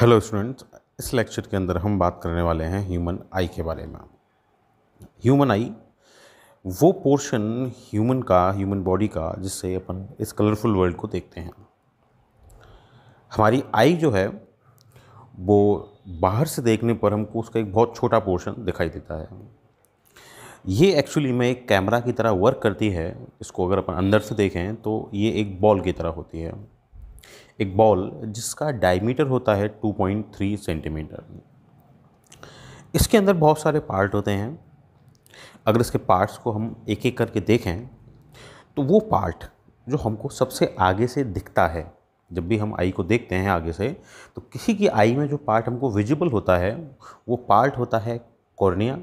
hello students इस lecture के अंदर हम बात करने वाले हैं ह्यूमन आई के बारे में ह्यूमन आई वो पोर्शन ह्यूमन का ह्यूमन बॉडी का जिससे अपन इस कलरफुल वर्ल्ड को देखते हैं हमारी आई जो है वो बाहर से देखने पर हमको उसका एक बहुत छोटा पोर्शन दिखाई देता है ये एक्चुअली में एक कैमरा की तरह वर्क करती है इसको अगर अपन अंदर से देखें तो ये एक बॉल की तरह होती है एक बॉल जिसका डायमीटर होता है 2.3 सेंटीमीटर इसके अंदर बहुत सारे पार्ट होते हैं अगर इसके पार्ट्स को हम एक एक करके देखें तो वो पार्ट जो हमको सबसे आगे से दिखता है जब भी हम आई को देखते हैं आगे से तो किसी की आई में जो पार्ट हमको विजिबल होता है वो पार्ट होता है कॉर्निया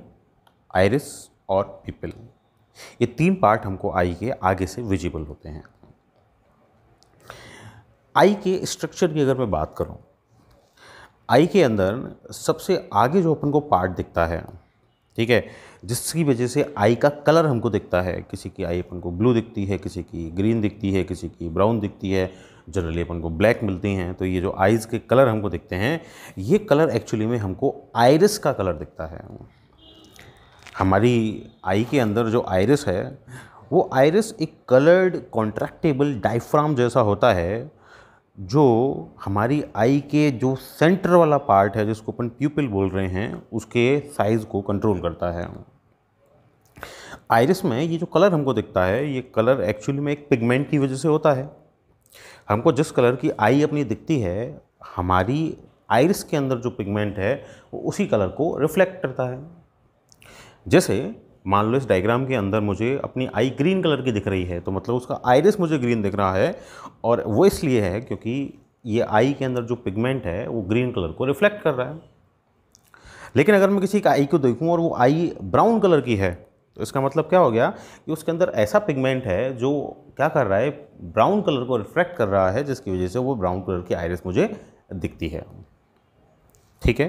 आयरिस और पीपल ये तीन पार्ट हमको आई के आगे से विजिबल होते हैं आई के स्ट्रक्चर की अगर मैं बात करूँ आई के अंदर सबसे आगे जो अपन को पार्ट दिखता है ठीक है जिसकी वजह से आई का कलर हमको दिखता है किसी की आई अपन को ब्लू दिखती है किसी की ग्रीन दिखती है किसी की ब्राउन दिखती है जनरली अपन को ब्लैक मिलती हैं तो ये जो आइज़ के कलर हमको दिखते हैं ये कलर एक्चुअली में हमको आयरस का कलर दिखता है हमारी आई के अंदर जो आयरस है वो आयरस एक कलर्ड कॉन्ट्रैक्टेबल डाइफ्राम जैसा होता है जो हमारी आई के जो सेंटर वाला पार्ट है जिसको अपन प्यूपिल बोल रहे हैं उसके साइज़ को कंट्रोल करता है आयरिस में ये जो कलर हमको दिखता है ये कलर एक्चुअली में एक पिगमेंट की वजह से होता है हमको जिस कलर की आई अपनी दिखती है हमारी आयरिस के अंदर जो पिगमेंट है वो उसी कलर को रिफ्लेक्ट करता है जैसे मान लो इस डायग्राम के अंदर मुझे अपनी आई ग्रीन कलर की दिख रही है तो मतलब उसका आयरिस मुझे ग्रीन दिख रहा है और वो इसलिए है क्योंकि ये आई के अंदर जो पिगमेंट है वो ग्रीन कलर को रिफ्लेक्ट कर रहा है लेकिन अगर मैं किसी का आई को देखूँ और वो आई ब्राउन कलर की है तो इसका मतलब क्या हो गया कि उसके अंदर ऐसा पिगमेंट है जो क्या कर रहा है ब्राउन कलर को रिफ्लेक्ट कर रहा है जिसकी वजह से वो ब्राउन कलर की आयरिस मुझे दिखती है ठीक है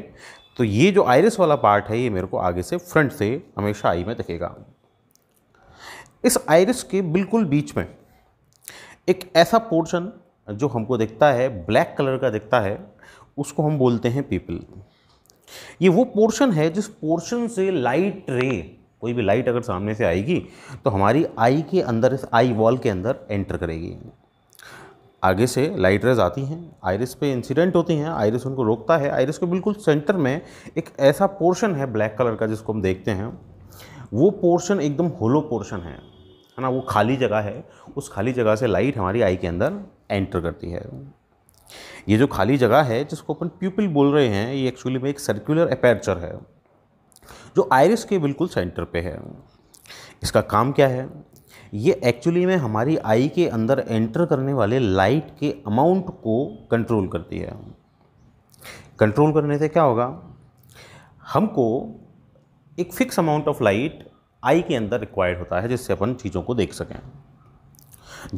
तो ये जो आयरिस वाला पार्ट है ये मेरे को आगे से फ्रंट से हमेशा आई में दिखेगा इस आयरिस के बिल्कुल बीच में एक ऐसा पोर्शन जो हमको दिखता है ब्लैक कलर का दिखता है उसको हम बोलते हैं पीपल ये वो पोर्शन है जिस पोर्शन से लाइट रे कोई भी लाइट अगर सामने से आएगी तो हमारी आई के अंदर इस आई वॉल के अंदर एंटर करेगी आगे से लाइट रेज आती हैं आयरिस पे इंसिडेंट होती हैं आयरिस उनको रोकता है आयरिस के बिल्कुल सेंटर में एक ऐसा पोर्शन है ब्लैक कलर का जिसको हम देखते हैं वो पोर्शन एकदम होलो पोर्शन है है ना वो खाली जगह है उस खाली जगह से लाइट हमारी आई के अंदर एंटर करती है ये जो खाली जगह है जिसको अपन प्यूपिल बोल रहे हैं ये एक्चुअली में एक सर्कुलर अपर्चर है जो आयरिस के बिल्कुल सेंटर पे है इसका काम क्या है ये एक्चुअली में हमारी आई के अंदर एंटर करने वाले लाइट के अमाउंट को कंट्रोल करती है कंट्रोल करने से क्या होगा हमको एक fix amount of light eye के अंदर रिक्वायर्ड होता है जिससे अपन चीज़ों को देख सकें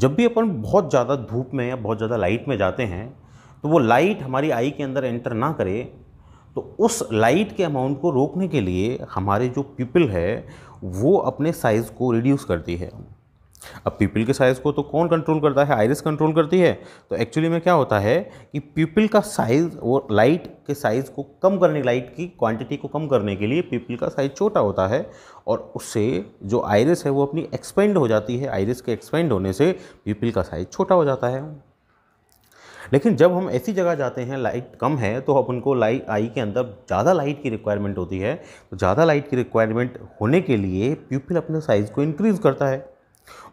जब भी अपन बहुत ज़्यादा धूप में या बहुत ज़्यादा लाइट में जाते हैं तो वो लाइट हमारी आई के अंदर एंटर ना करे तो उस लाइट के अमाउंट को रोकने के लिए हमारे जो पीपल है वो अपने साइज़ को रिड्यूस करती है अब पीपल के साइज़ को तो कौन कंट्रोल करता है आयरिस कंट्रोल करती है तो एक्चुअली में क्या होता है कि पीपल का साइज़ वो लाइट के साइज़ को कम करने लाइट की क्वांटिटी को कम करने के लिए पीपल का साइज़ छोटा होता है और उससे जो आयरिस है वो अपनी एक्सपेंड हो जाती है आयरिस के एक्सपेंड होने से पीपल का साइज़ छोटा हो जाता है लेकिन जब हम ऐसी जगह जाते हैं लाइट कम है तो अब उनको लाइट आई के अंदर ज़्यादा लाइट की रिक्वायरमेंट होती है तो ज़्यादा लाइट की रिक्वायरमेंट होने के लिए प्यूपिल अपने साइज़ को इंक्रीज़ करता है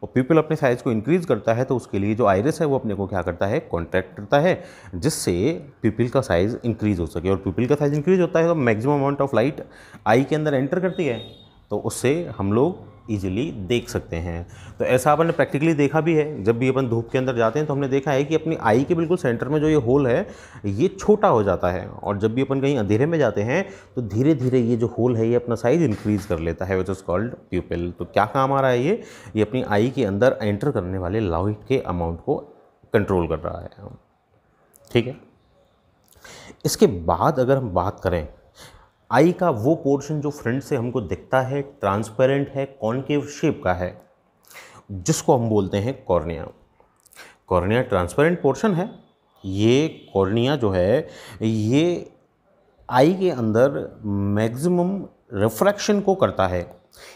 और पीपल अपने साइज़ को इंक्रीज़ करता है तो उसके लिए जो आयरस है वो अपने को क्या करता है कॉन्ट्रैक्ट करता है जिससे पीपल का साइज़ इंक्रीज़ हो सके और पीपल का साइज़ इंक्रीज़ होता है तो maximum amount of light eye के अंदर एंटर करती है तो उससे हम लोग ईजिली देख सकते हैं तो ऐसा अपन ने प्रैक्टिकली देखा भी है जब भी अपन धूप के अंदर जाते हैं तो हमने देखा है कि अपनी आई के बिल्कुल सेंटर में जो ये होल है ये छोटा हो जाता है और जब भी अपन कहीं अंधेरे में जाते हैं तो धीरे धीरे ये जो होल है ये अपना साइज इंक्रीज़ कर लेता है विच इज़ कॉल्ड प्यूपिल तो क्या काम आ रहा है ये ये अपनी आई के अंदर एंटर करने वाले लाइट के अमाउंट को कंट्रोल कर रहा है ठीक है इसके बाद अगर हम बात करें आई का वो पोर्शन जो फ्रंट से हमको दिखता है ट्रांसपेरेंट है कॉन्केव शेप का है जिसको हम बोलते हैं कॉर्निया कॉर्निया ट्रांसपेरेंट पोर्शन है ये कॉर्निया जो है ये आई के अंदर मैक्सिमम रिफ्रैक्शन को करता है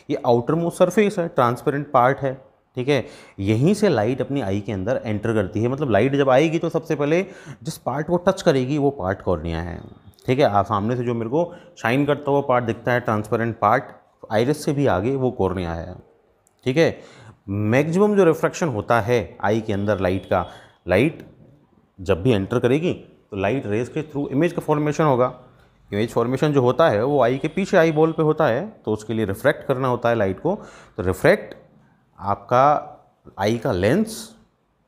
ये आउटर मोस्ट सरफेस है ट्रांसपेरेंट पार्ट है ठीक है यहीं से लाइट अपनी आई के अंदर एंटर करती है मतलब लाइट जब आएगी तो सबसे पहले जिस पार्ट को टच करेगी वो पार्ट कॉर्निया है ठीक है आप सामने से जो मेरे को शाइन करता हुआ पार्ट दिखता है ट्रांसपेरेंट पार्ट आयरस से भी आगे वो कोर्निया है ठीक है मैक्सिमम जो रिफ्रैक्शन होता है आई के अंदर लाइट का लाइट जब भी एंटर करेगी तो लाइट रेज के थ्रू इमेज का फॉर्मेशन होगा इमेज फॉर्मेशन जो होता है वो आई के पीछे आई बॉल पे होता है तो उसके लिए रिफ्रैक्ट करना होता है लाइट को तो रिफ्रैक्ट आपका आई का लेंस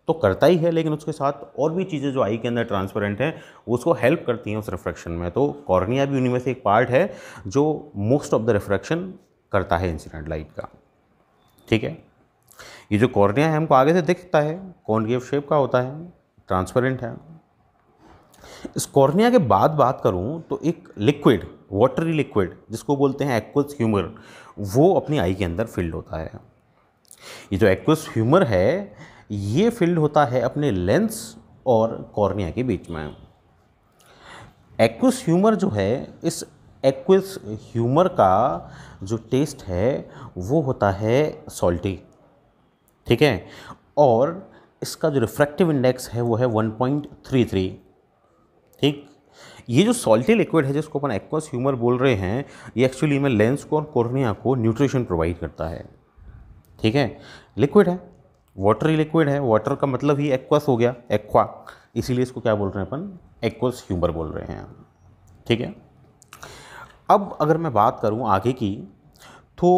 तो करता ही है लेकिन उसके साथ और भी चीज़ें जो आई के अंदर ट्रांसपेरेंट हैं उसको हेल्प करती हैं उस रिफ्रैक्शन में तो कॉर्निया भी उन्हीं में से एक पार्ट है जो मोस्ट ऑफ द रिफ्रैक्शन करता है इंसिडेंट लाइट का ठीक है ये जो कॉर्निया है हमको आगे से दिखता है कॉन्केव शेप का होता है ट्रांसपेरेंट है इस कॉर्निया के बाद बात करूँ तो एक लिक्विड वाटरी लिक्विड जिसको बोलते हैं एक्वस ह्यूमर वो अपनी आई के अंदर फील्ड होता है ये जो एक्वस ह्यूमर है ये फील्ड होता है अपने लेंस और कॉर्निया के बीच में एक्विस ह्यूमर जो है इस एक्विस ह्यूमर का जो टेस्ट है वो होता है सॉल्टी ठीक है और इसका जो रिफ्रैक्टिव इंडेक्स है वो है 1.33 ठीक ये जो सॉल्टी लिक्विड है जिसको अपन एक्वस ह्यूमर बोल रहे हैं ये एक्चुअली में लेंस को और कॉर्निया को न्यूट्रिशन प्रोवाइड करता है ठीक है लिक्विड है वाटर ही लिक्विड है वाटर का मतलब ही एक्वस हो गया एक्वा इसीलिए इसको क्या बोल रहे हैं अपन एक्वस ह्यूमर बोल रहे हैं ठीक है अब अगर मैं बात करूं आगे की तो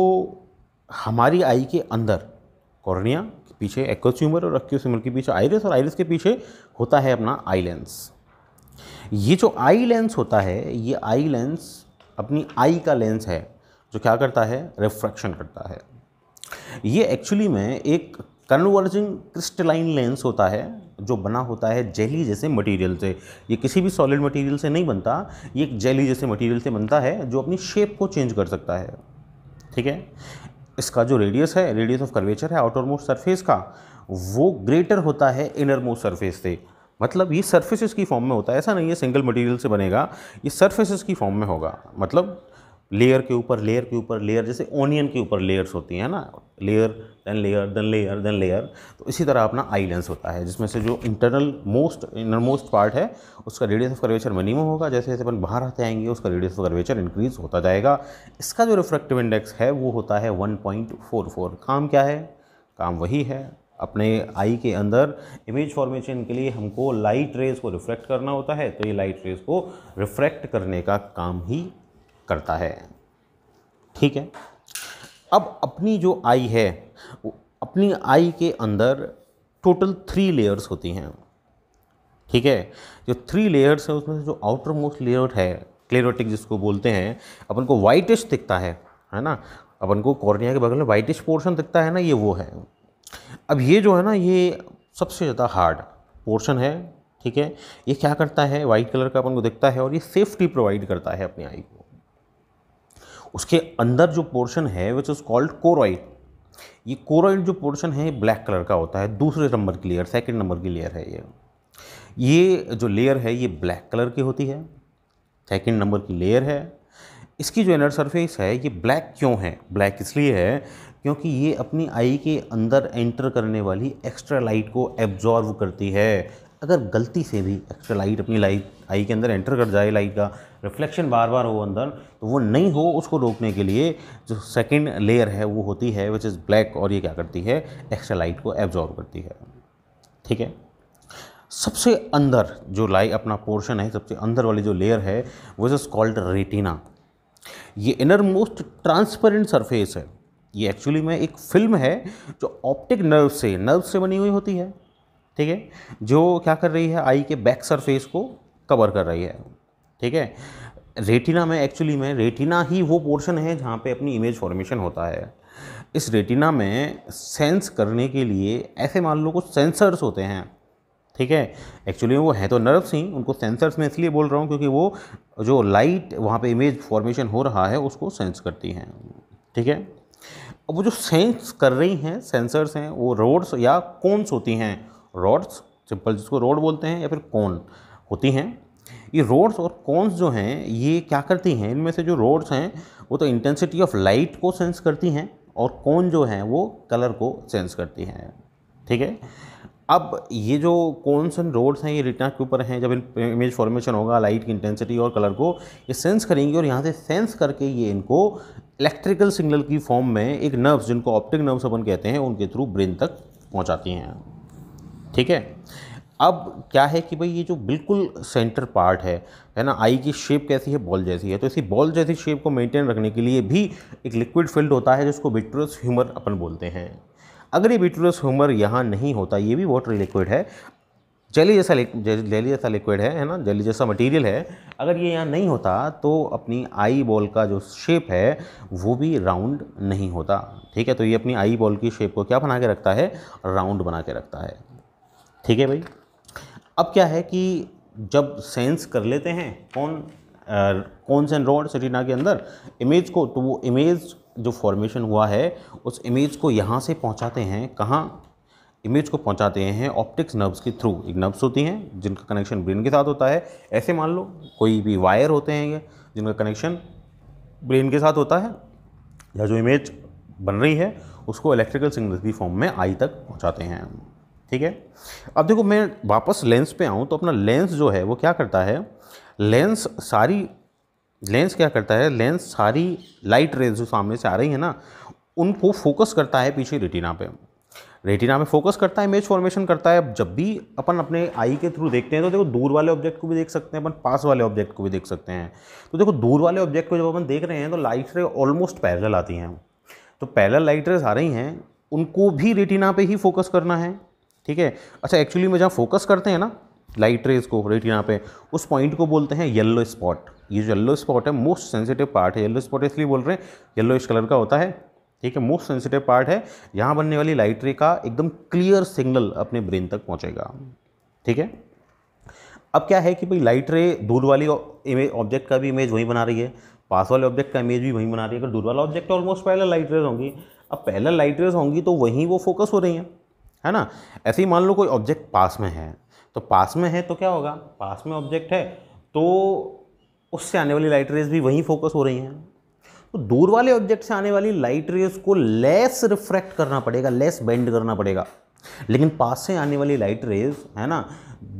हमारी आई के अंदर कॉर्निया के पीछे एक्वस ह्यूमर और एक्वस ह्यूमर के पीछे आइरिस और आइरिस के पीछे होता है अपना आई लेंस ये जो आई लेंस होता है ये आई लेंस अपनी आई का लेंस है जो क्या करता है रिफ्रैक्शन करता है ये एक्चुअली में एक कन्वर्जिंग क्रिस्टलाइन लेंस होता है जो बना होता है जेली जैसे मटेरियल से ये किसी भी सॉलिड मटेरियल से नहीं बनता ये एक जेली जैसे मटेरियल से बनता है जो अपनी शेप को चेंज कर सकता है ठीक है इसका जो रेडियस है रेडियस ऑफ कर्वेचर है आउटर मोस्ट सरफेस का वो ग्रेटर होता है इनर मोस्ट सरफेस से मतलब ये सर्फेसिस की फॉर्म में होता है ऐसा नहीं है सिंगल मटेरियल से बनेगा ये सर्फेसिस की फॉर्म में होगा मतलब लेयर के ऊपर लेयर के ऊपर लेयर जैसे ओनियन के ऊपर लेयर्स होती हैं ना layer then layer then layer then layer तो इसी तरह अपना आई लेंस होता है जिसमें से जो internal most innermost part है उसका रेडियस ऑफ कर्वेचर मिनिमम होगा जैसे जैसे अपन बाहर आते आएंगे उसका रेडियस ऑफ कर्वेचर इंक्रीज होता जाएगा इसका जो रिफ्रेक्टिव इंडेक्स है वो होता है वन काम क्या है काम वही है अपने आई के अंदर इमेज फॉर्मेशन के लिए हमको लाइट रेज को रिफ्रैक्ट करना होता है तो ये लाइट रेज को रिफ्रैक्ट करने का काम ही करता है ठीक है अब अपनी जो आई है अपनी आई के अंदर टोटल थ्री लेयर्स होती हैं ठीक है जो थ्री लेयर्स है उसमें से जो आउटर मोस्ट लेयर है क्लेरोटिक जिसको बोलते हैं अपन को वाइटिश दिखता है है ना अपन को कॉर्निया के बगल में वाइटिश पोर्शन दिखता है ना ये वो है अब ये जो है ना ये सबसे ज़्यादा हार्ड पोर्शन है ठीक है ये क्या करता है वाइट कलर का अपन को दिखता है और ये सेफ्टी प्रोवाइड करता है अपनी आई को उसके अंदर जो पोर्शन है विच इज़ कॉल्ड कोरॉइड ये कोरॉइड जो पोर्शन है ब्लैक कलर का होता है दूसरे नंबर की लेयर सेकेंड नंबर की लेयर है ये ये जो लेयर है ये ब्लैक कलर की होती है सेकेंड नंबर की लेयर है इसकी जो इनर सरफेस है ये ब्लैक क्यों है ब्लैक इसलिए है क्योंकि ये अपनी आई के अंदर एंटर करने वाली एक्स्ट्रा लाइट को एब्जॉर्व करती है अगर गलती से भी एक्स्ट्रा लाइट अपनी लाइट आई के अंदर एंटर कर जाए लाइट का रिफ्लेक्शन बार बार हो अंदर तो वो नहीं हो उसको रोकने के लिए जो सेकेंड लेयर है वो होती है विच इज़ ब्लैक और ये क्या करती है एक्स्ट्रा लाइट को एब्जॉर्व करती है ठीक है सबसे अंदर जो लाइट अपना पोर्शन है सबसे अंदर वाली जो लेयर है वो इज कॉल्ड रेटिना ये इनर मोस्ट ट्रांसपेरेंट सरफेस है ये एक्चुअली में एक फिल्म है जो ऑप्टिक नर्व से नर्व से बनी हुई होती है ठीक है जो क्या कर रही है आई के बैक सरफेस को कवर कर रही है ठीक है रेटिना में एक्चुअली में रेटिना ही वो पोर्शन है जहाँ पे अपनी इमेज फॉर्मेशन होता है इस रेटिना में सेंस करने के लिए ऐसे मान लो कुछ सेंसर्स होते हैं ठीक है एक्चुअली वो हैं तो नर्व्स ही उनको सेंसर्स में इसलिए बोल रहा हूँ क्योंकि वो जो लाइट वहाँ पे इमेज फॉर्मेशन हो रहा है उसको सेंस करती हैं ठीक है अब वो जो सेंस कर रही हैं सेंसर्स हैं वो रोड्स या कोन्स होती हैं रॉड्स सिंपल जिसको रोड बोलते हैं या फिर कौन होती हैं ये रोड्स और कौनस जो हैं ये क्या करती हैं इनमें से जो रोड्स हैं वो तो इंटेंसिटी ऑफ लाइट को सेंस करती हैं और कौन जो हैं वो कलर को सेंस करती हैं ठीक है अब ये जो कोन्स एंड रोड्स हैं ये रिटना के ऊपर हैं जब इन इमेज फॉर्मेशन होगा लाइट की इंटेंसिटी और कलर को ये सेंस करेंगी और यहाँ से सेंस करके ये इनको इलेक्ट्रिकल सिग्नल की फॉर्म में एक नर्व्स जिनको ऑप्टिक नर्व्स अपन कहते हैं उनके थ्रू ब्रेन तक पहुँचाती हैं ठीक है अब क्या है कि भाई ये जो बिल्कुल सेंटर पार्ट है है ना आई की शेप कैसी है बॉल जैसी है तो इसी बॉल जैसी शेप को मेंटेन रखने के लिए भी एक लिक्विड फील्ड होता है जिसको विट्रोस ह्यूमर अपन बोलते हैं अगर ये विट्रोस ह्यूमर यहाँ नहीं होता ये भी वाटर लिक्विड है जेली जैसा जेली जैसा लिक्विड है है ना जेली जैसा मटेरियल है अगर ये यहाँ नहीं होता तो अपनी आई बॉल का जो शेप है वो भी राउंड नहीं होता ठीक है तो ये अपनी आई बॉल की शेप को क्या बना के रखता है राउंड बना के रखता है ठीक है भाई अब क्या है कि जब सेंस कर लेते हैं कौन कौन से रोड सटीना के अंदर इमेज को तो वो इमेज जो फॉर्मेशन हुआ है उस इमेज को यहाँ से पहुँचाते हैं कहाँ इमेज को पहुँचाते हैं ऑप्टिक्स नर्व्स के थ्रू एक नर्व्स होती हैं जिनका कनेक्शन ब्रेन के साथ होता है ऐसे मान लो कोई भी वायर होते हैं ये जिनका कनेक्शन ब्रेन के साथ होता है या जो इमेज बन रही है उसको इलेक्ट्रिकल सिग्नल की फॉर्म में आई तक पहुँचाते हैं ठीक है अब देखो मैं वापस लेंस पे आऊँ तो अपना लेंस जो है वो क्या करता है लेंस सारी लेंस क्या करता है लेंस सारी लाइट रेज जो सामने से आ रही है ना उनको फोकस करता है पीछे रेटिना पे रेटिना में फोकस करता है इमेज फॉर्मेशन करता है जब भी अपन अपने आई के थ्रू देखते हैं तो देखो दूर वाले ऑब्जेक्ट को भी देख सकते हैं अपन पास वाले ऑब्जेक्ट को भी देख सकते हैं तो देखो दूर वाले ऑब्जेक्ट को जब अपन देख रहे हैं तो लाइट रे ऑलमोस्ट पैरल आती हैं तो पैरल लाइट रेज आ रही हैं उनको भी रेटिना पे ही फोकस करना है ठीक है अच्छा एक्चुअली में जहाँ फोकस करते हैं ना लाइट रेज को राइट यहाँ पे उस पॉइंट को बोलते हैं येलो स्पॉट ये जो येलो स्पॉट है मोस्ट सेंसिटिव पार्ट है येलो स्पॉट इसलिए बोल रहे हैं येलो इस कलर का होता है ठीक है मोस्ट सेंसिटिव पार्ट है यहाँ बनने वाली लाइट रे का एकदम क्लियर सिग्नल अपने ब्रेन तक पहुँचेगा ठीक है अब क्या है कि भाई लाइट रे दूर वाली इमेज ऑब्जेक्ट का भी इमेज वहीं बना रही है पास वाले ऑब्जेक्ट का इमेज भी वहीं बना रही है अगर दूर वाला ऑब्जेक्ट ऑलमोस्ट पहले लाइट रेज होंगी अब पहले लाइट रेज होंगी तो वहीं वो फोकस हो रही हैं है ना ऐसे ही मान लो कोई ऑब्जेक्ट पास में है तो पास में है तो क्या होगा पास में ऑब्जेक्ट है तो उससे आने वाली लाइट रेज भी वहीं फोकस हो रही हैं तो दूर वाले ऑब्जेक्ट से आने वाली लाइट रेज को लेस रिफ्रैक्ट करना पड़ेगा लेस बेंड करना पड़ेगा लेकिन पास से आने वाली लाइट रेज है ना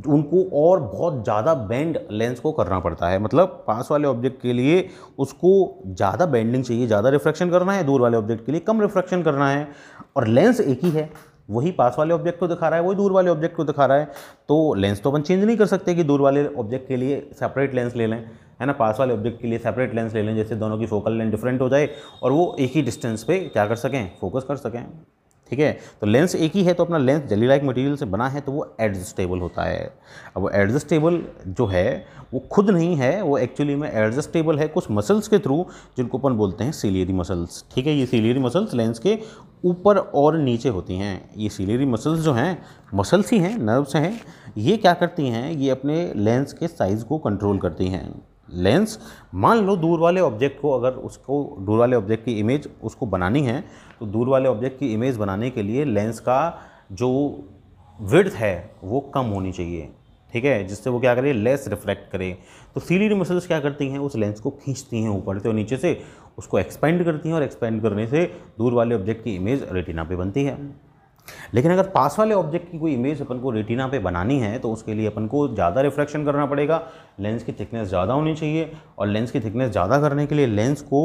उनको और बहुत ज़्यादा बेंड लेंस को करना पड़ता है मतलब पास वाले ऑब्जेक्ट के लिए उसको ज़्यादा बेंडिंग चाहिए ज़्यादा रिफ्रैक्शन करना है दूर वाले ऑब्जेक्ट के लिए कम रिफ्रैक्शन करना है और लेंस एक ही है वही पास वाले ऑब्जेक्ट को दिखा रहा है वही दूर वाले ऑब्जेक्ट को दिखा रहा है तो लेंस तो अपन चेंज नहीं कर सकते कि दूर वाले ऑब्जेक्ट के लिए सेपरेट लेंस ले लें है ना पास वाले ऑब्जेक्ट के लिए सेपरेट लेंस ले लें जैसे दोनों की फोकल लेंथ डिफरेंट हो जाए और वो एक ही डिस्टेंस पे क्या कर सकें फोकस कर सकें ठीक है तो लेंस एक ही है तो अपना लेंस जली लाइक मटेरियल से बना है तो वो एडजस्टेबल होता है अब वो एडजस्टेबल जो है वो खुद नहीं है वो एक्चुअली में एडजस्टेबल है कुछ मसल्स के थ्रू जिनको अपन बोलते हैं सीलियरी मसल्स ठीक है ये सीलियरी मसल्स लेंस के ऊपर और नीचे होती हैं ये सीलियरी मसल्स जो हैं मसल्स ही हैं नर्व्स हैं ये क्या करती हैं ये अपने लेंस के साइज़ को कंट्रोल करती हैं लेंस मान लो दूर वाले ऑब्जेक्ट को अगर उसको दूर वाले ऑब्जेक्ट की इमेज उसको बनानी है तो दूर वाले ऑब्जेक्ट की इमेज बनाने के लिए लेंस का जो विड्थ है वो कम होनी चाहिए ठीक है जिससे वो क्या करे लेस रिफ्लेक्ट करे तो सीलीरी मसल्स क्या करती हैं उस लेंस को खींचती हैं ऊपर से और नीचे से उसको एक्सपेंड करती हैं और एक्सपेंड करने से दूर वाले ऑब्जेक्ट की इमेज रेटिना पे बनती है लेकिन अगर पास वाले ऑब्जेक्ट की कोई इमेज अपन को रेटिना पे बनानी है तो उसके लिए अपन को ज़्यादा रिफ्लेक्शन करना पड़ेगा लेंस की थिकनेस ज़्यादा होनी चाहिए और लेंस की थिकनेस ज़्यादा करने के लिए लेंस को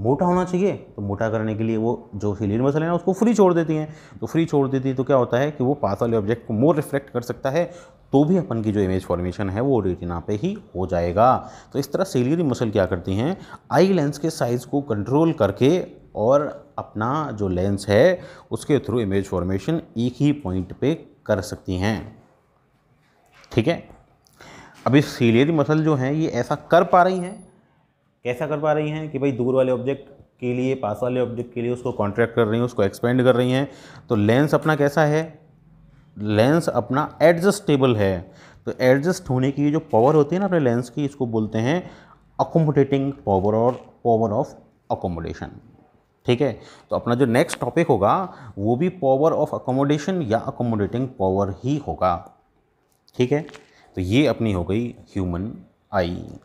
मोटा होना चाहिए तो मोटा करने के लिए वो जो सिलीन मसल है ना उसको फ्री छोड़ देती हैं तो फ्री छोड़ देती है तो क्या होता है कि वो पास वाले ऑब्जेक्ट को मोर रिफ्लेक्ट कर सकता है तो भी अपन की जो इमेज फॉर्मेशन है वो रेटिना पे ही हो जाएगा तो इस तरह सेलियरी मसल क्या करती हैं आई लेंस के साइज़ को कंट्रोल करके और अपना जो लेंस है उसके थ्रू इमेज फॉर्मेशन एक ही पॉइंट पे कर सकती हैं ठीक है अब इस सीलियरी मसल जो हैं ये ऐसा कर पा रही हैं कैसा कर पा रही हैं कि भाई दूर वाले ऑब्जेक्ट के लिए पास वाले ऑब्जेक्ट के लिए उसको कॉन्ट्रैक्ट कर रही हैं उसको एक्सपेंड कर रही हैं तो लेंस अपना कैसा है लेंस अपना एडजस्टेबल है तो एडजस्ट होने की जो पावर होती है ना अपने लेंस की इसको बोलते हैं अकोमोडेटिंग पावर और पावर ऑफ अकोमोडेशन ठीक है तो अपना जो नेक्स्ट टॉपिक होगा वो भी पावर ऑफ अकोमोडेशन या अकोमोडेटिंग पावर ही होगा ठीक है तो ये अपनी हो गई ह्यूमन आई